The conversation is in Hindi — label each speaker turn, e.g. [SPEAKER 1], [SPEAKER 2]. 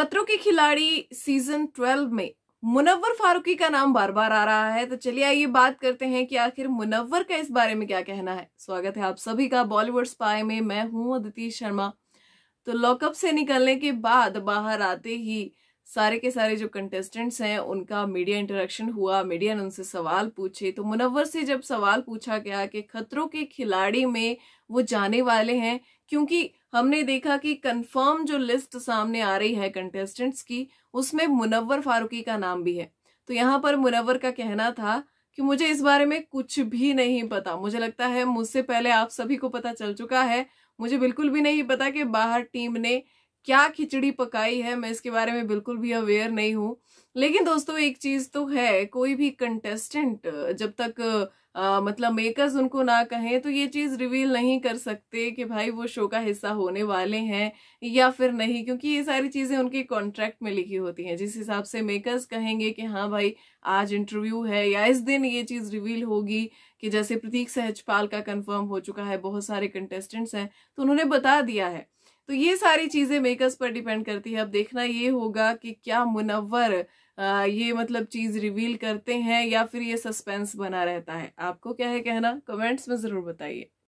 [SPEAKER 1] खतरों के खिलाड़ी सीजन 12 में मुनव्वर फारूकी का नाम बार बार आ रहा है तो चलिए आइए बात करते हैं कि आखिर मुनव्वर का इस बारे में क्या कहना है स्वागत है आप सभी का बॉलीवुड स्पाई में मैं हूं अदिति शर्मा तो लॉकअप से निकलने के बाद बाहर आते ही सारे के सारे जो कंटेस्टेंट्स हैं उनका मीडिया इंटरेक्शन हुआ मीडिया ने उनसे सवाल पूछे तो मुनव्वर से जब सवाल पूछा गया कि खतरों के खिलाड़ी में वो जाने वाले हैं क्योंकि हमने देखा कि कंफर्म जो लिस्ट सामने आ रही है कंटेस्टेंट्स की उसमें मुनव्वर फारूकी का नाम भी है तो यहाँ पर मुनव्वर का कहना था कि मुझे इस बारे में कुछ भी नहीं पता मुझे लगता है मुझसे पहले आप सभी को पता चल चुका है मुझे बिल्कुल भी नहीं पता कि बाहर टीम ने क्या खिचड़ी पकाई है मैं इसके बारे में बिल्कुल भी अवेयर नहीं हूँ लेकिन दोस्तों एक चीज तो है कोई भी कंटेस्टेंट जब तक आ, मतलब मेकर्स उनको ना कहें तो ये चीज रिवील नहीं कर सकते कि भाई वो शो का हिस्सा होने वाले हैं या फिर नहीं क्योंकि ये सारी चीजें उनके कॉन्ट्रैक्ट में लिखी होती हैं जिस हिसाब से मेकर्स कहेंगे कि हाँ भाई आज इंटरव्यू है या इस दिन ये चीज रिवील होगी कि जैसे प्रतीक सहजपाल का कंफर्म हो चुका है बहुत सारे कंटेस्टेंट्स हैं तो उन्होंने बता दिया है तो ये सारी चीजें मेकर्स पर डिपेंड करती है अब देखना ये होगा कि क्या मुनवर ये मतलब चीज़ रिवील करते हैं या फिर ये सस्पेंस बना रहता है आपको क्या है कहना कमेंट्स में ज़रूर बताइए